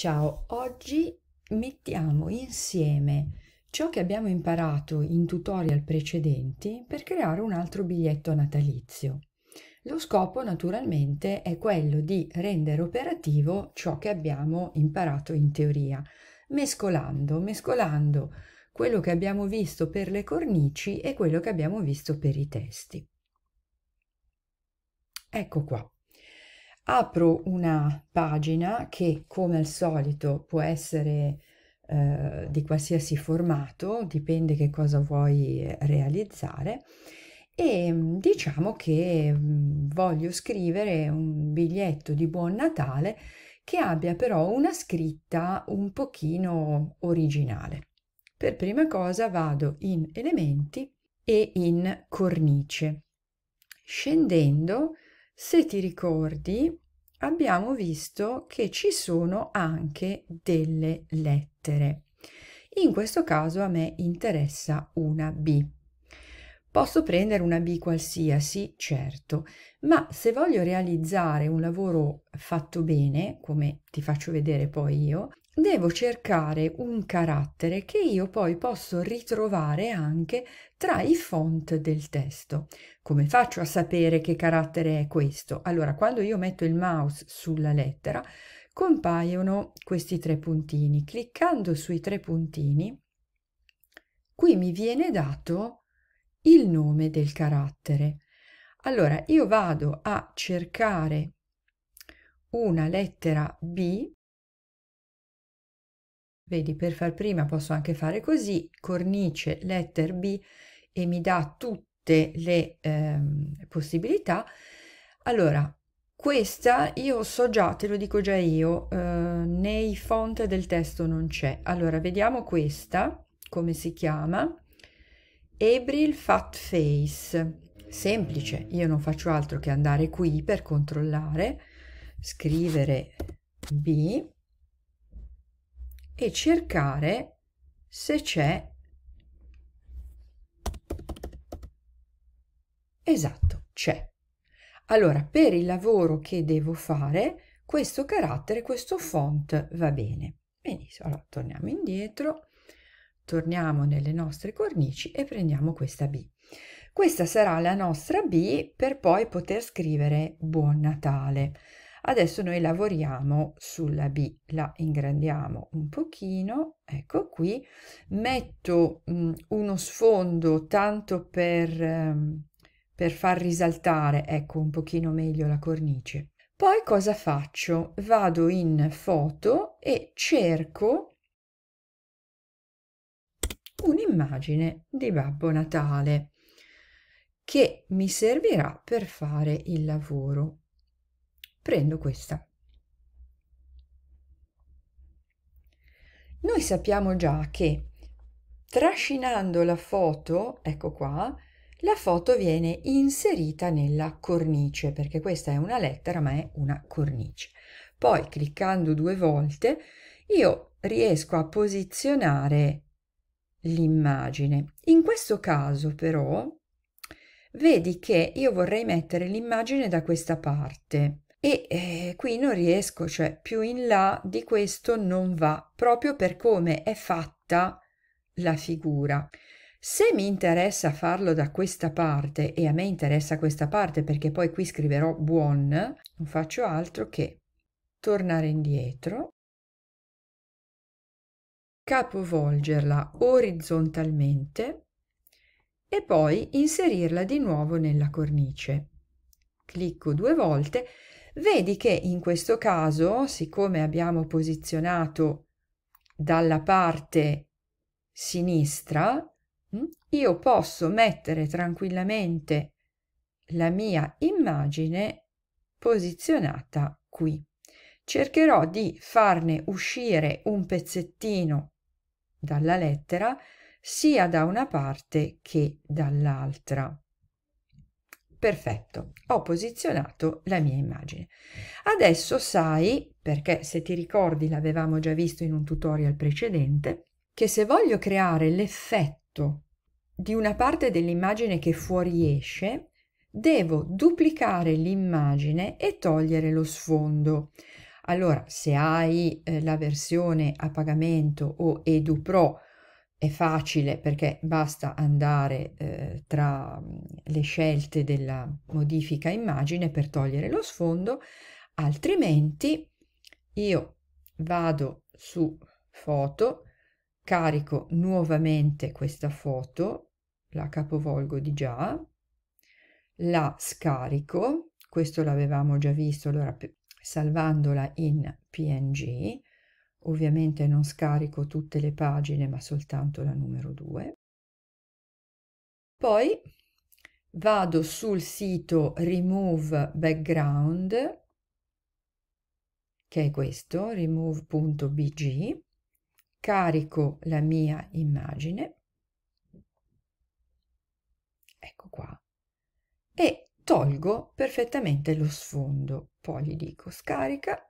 Ciao, oggi mettiamo insieme ciò che abbiamo imparato in tutorial precedenti per creare un altro biglietto natalizio. Lo scopo naturalmente è quello di rendere operativo ciò che abbiamo imparato in teoria, mescolando, mescolando quello che abbiamo visto per le cornici e quello che abbiamo visto per i testi. Ecco qua apro una pagina che come al solito può essere eh, di qualsiasi formato, dipende che cosa vuoi eh, realizzare e mm, diciamo che mm, voglio scrivere un biglietto di buon Natale che abbia però una scritta un pochino originale. Per prima cosa vado in elementi e in cornice. Scendendo se ti ricordi, abbiamo visto che ci sono anche delle lettere. In questo caso a me interessa una B. Posso prendere una B qualsiasi, certo, ma se voglio realizzare un lavoro fatto bene, come ti faccio vedere poi io, devo cercare un carattere che io poi posso ritrovare anche tra i font del testo. Come faccio a sapere che carattere è questo? Allora, quando io metto il mouse sulla lettera, compaiono questi tre puntini. Cliccando sui tre puntini, qui mi viene dato il nome del carattere. Allora, io vado a cercare una lettera B Vedi, per far prima posso anche fare così, cornice, letter B, e mi dà tutte le eh, possibilità. Allora, questa io so già, te lo dico già io, eh, nei font del testo non c'è. Allora, vediamo questa, come si chiama. April Fat Face. Semplice, io non faccio altro che andare qui per controllare, scrivere B e cercare se c'è esatto c'è allora per il lavoro che devo fare questo carattere questo font va bene benissimo allora torniamo indietro torniamo nelle nostre cornici e prendiamo questa b questa sarà la nostra b per poi poter scrivere buon natale Adesso noi lavoriamo sulla B, la ingrandiamo un pochino, ecco qui, metto mh, mm, uno sfondo tanto per, ehm, per far risaltare, ecco, un pochino meglio la cornice. Poi cosa faccio? Vado in foto e cerco un'immagine di Babbo Natale che mi servirà per fare il lavoro prendo questa. Noi sappiamo già che trascinando la foto, ecco qua, la foto viene inserita nella cornice, perché questa è una lettera ma è una cornice. Poi cliccando due volte io riesco a posizionare l'immagine. In questo caso però vedi che io vorrei mettere l'immagine da questa parte e eh, qui non riesco, cioè più in là di questo non va, proprio per come è fatta la figura. Se mi interessa farlo da questa parte, e a me interessa questa parte perché poi qui scriverò buon, non faccio altro che tornare indietro, capovolgerla orizzontalmente e poi inserirla di nuovo nella cornice. Clicco due volte Vedi che in questo caso, siccome abbiamo posizionato dalla parte sinistra, mm, io posso mettere tranquillamente la mia immagine posizionata qui. Cercherò di farne uscire un pezzettino dalla lettera sia da una parte che dall'altra. Perfetto, ho posizionato la mia immagine. Adesso sai, perché se ti ricordi l'avevamo già visto in un tutorial precedente, che se voglio creare l'effetto di una parte dell'immagine che fuoriesce, devo duplicare l'immagine e togliere lo sfondo. Allora, se hai eh, la versione a pagamento o EduPro, è facile perché basta andare eh, tra le scelte della modifica immagine per togliere lo sfondo, altrimenti io vado su foto, carico nuovamente questa foto, la capovolgo di già, la scarico, questo l'avevamo già visto, allora salvandola in PNG, ovviamente non scarico tutte le pagine ma soltanto la numero 2. Poi vado sul sito remove background che è questo remove.bg carico la mia immagine ecco qua e tolgo perfettamente lo sfondo poi gli dico scarica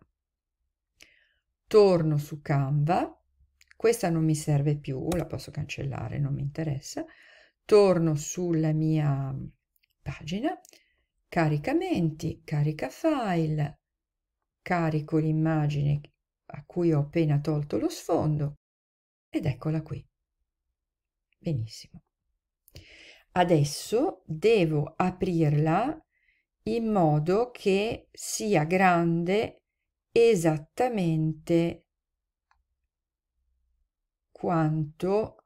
torno su canva questa non mi serve più la posso cancellare non mi interessa torno sulla mia pagina, caricamenti, carica file, carico l'immagine a cui ho appena tolto lo sfondo ed eccola qui. Benissimo. Adesso devo aprirla in modo che sia grande esattamente quanto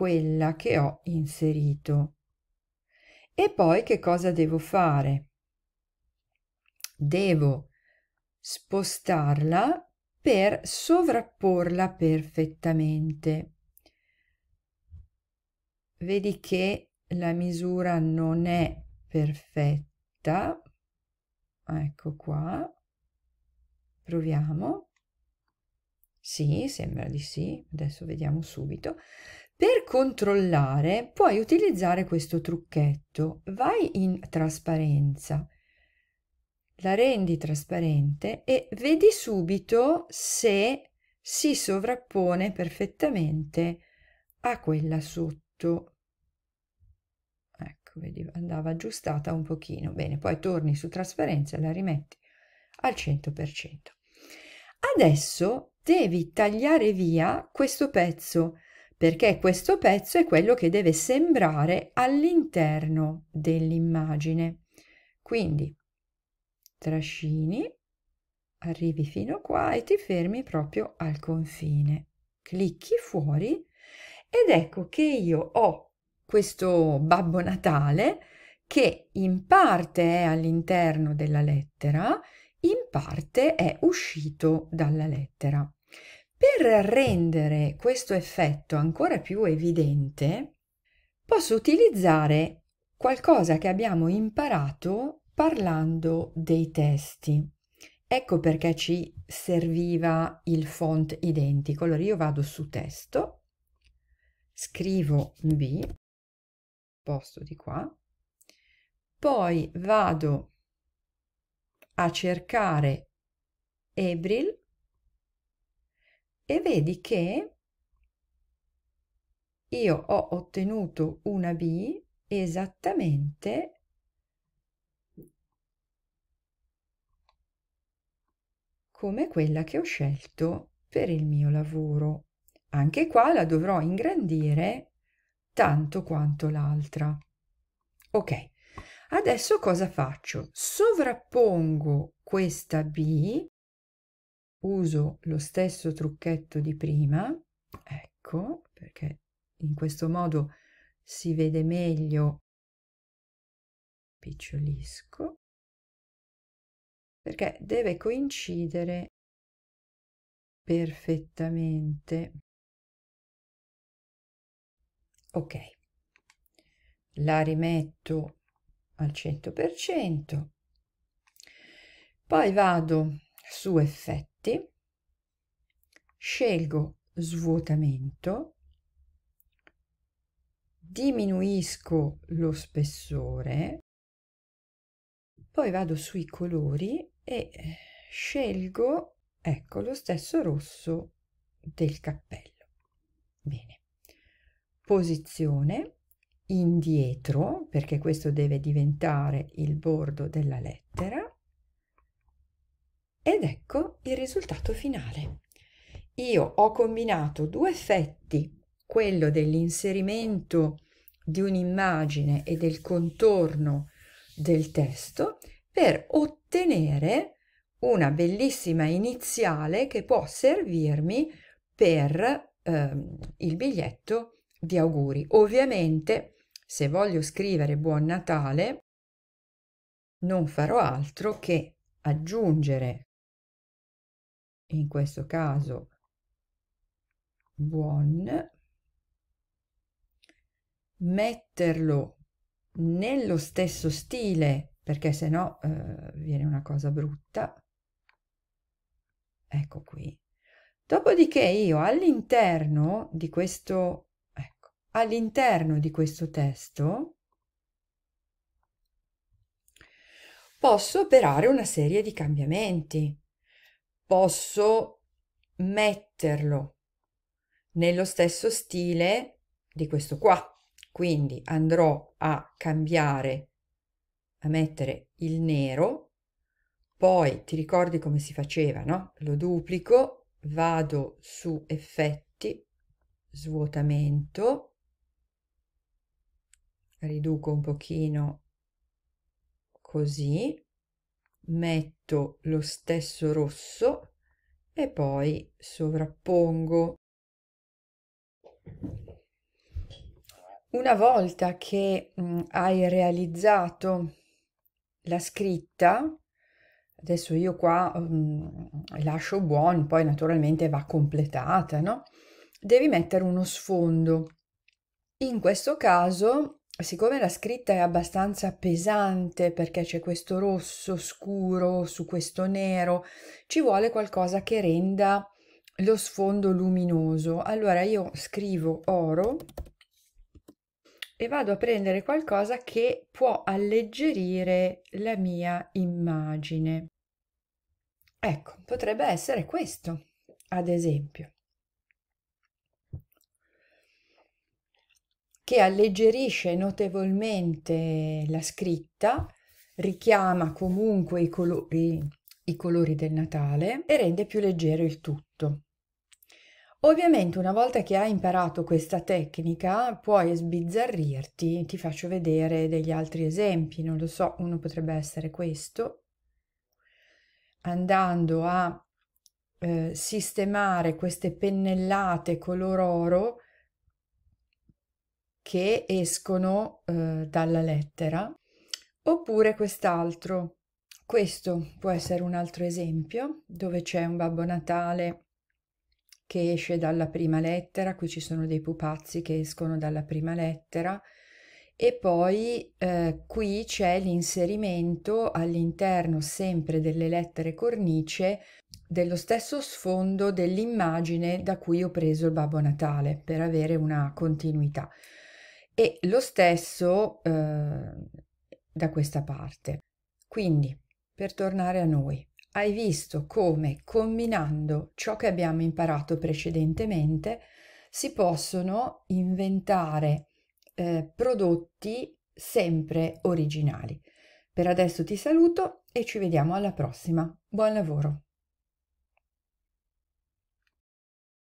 quella che ho inserito. E poi che cosa devo fare? Devo spostarla per sovrapporla perfettamente. Vedi che la misura non è perfetta. Ecco qua. Proviamo. Sì, sembra di sì. Adesso vediamo subito. Per controllare puoi utilizzare questo trucchetto. Vai in trasparenza, la rendi trasparente e vedi subito se si sovrappone perfettamente a quella sotto. Ecco, vedi, andava aggiustata un pochino. Bene, poi torni su trasparenza e la rimetti al 100%. Adesso devi tagliare via questo pezzo perché questo pezzo è quello che deve sembrare all'interno dell'immagine. Quindi trascini, arrivi fino qua e ti fermi proprio al confine. Clicchi fuori ed ecco che io ho questo Babbo Natale che in parte è all'interno della lettera, in parte è uscito dalla lettera. Per rendere questo effetto ancora più evidente, posso utilizzare qualcosa che abbiamo imparato parlando dei testi. Ecco perché ci serviva il font identico. Allora io vado su testo, scrivo B, posto di qua, poi vado a cercare Ebril e vedi che io ho ottenuto una B esattamente come quella che ho scelto per il mio lavoro. Anche qua la dovrò ingrandire tanto quanto l'altra. Ok, adesso cosa faccio? Sovrappongo questa B uso lo stesso trucchetto di prima, ecco, perché in questo modo si vede meglio, picciolisco, perché deve coincidere perfettamente. Ok, la rimetto al 100%, poi vado su effetto effetti scelgo svuotamento diminuisco lo spessore poi vado sui colori e scelgo ecco lo stesso rosso del cappello bene posizione indietro perché questo deve diventare il bordo della lettera ed ecco il risultato finale. Io ho combinato due effetti, quello dell'inserimento di un'immagine e del contorno del testo, per ottenere una bellissima iniziale che può servirmi per ehm, il biglietto di auguri. Ovviamente, se voglio scrivere Buon Natale, non farò altro che aggiungere in questo caso buon, metterlo nello stesso stile perché se no eh, viene una cosa brutta. Ecco qui. Dopodiché io all'interno di questo, ecco, all'interno di questo testo posso operare una serie di cambiamenti posso metterlo nello stesso stile di questo qua. Quindi andrò a cambiare, a mettere il nero, poi ti ricordi come si faceva, no? Lo duplico, vado su effetti, svuotamento, riduco un pochino così, metto lo stesso rosso e poi sovrappongo. Una volta che mh, mm, hai realizzato la scritta, adesso io qua mh, mm, lascio buoni, poi naturalmente va completata, no? Devi mettere uno sfondo. In questo caso siccome la scritta è abbastanza pesante perché c'è questo rosso scuro su questo nero, ci vuole qualcosa che renda lo sfondo luminoso. Allora io scrivo oro e vado a prendere qualcosa che può alleggerire la mia immagine. Ecco, potrebbe essere questo, ad esempio. che alleggerisce notevolmente la scritta, richiama comunque i colori, i colori del Natale e rende più leggero il tutto. Ovviamente una volta che hai imparato questa tecnica puoi sbizzarrirti, ti faccio vedere degli altri esempi, non lo so, uno potrebbe essere questo, andando a eh, sistemare queste pennellate color oro che escono eh, dalla lettera, oppure quest'altro. Questo può essere un altro esempio dove c'è un Babbo Natale che esce dalla prima lettera, qui ci sono dei pupazzi che escono dalla prima lettera e poi eh, qui c'è l'inserimento all'interno sempre delle lettere cornice dello stesso sfondo dell'immagine da cui ho preso il Babbo Natale per avere una continuità e lo stesso eh, da questa parte. Quindi, per tornare a noi, hai visto come combinando ciò che abbiamo imparato precedentemente si possono inventare eh, prodotti sempre originali. Per adesso ti saluto e ci vediamo alla prossima. Buon lavoro!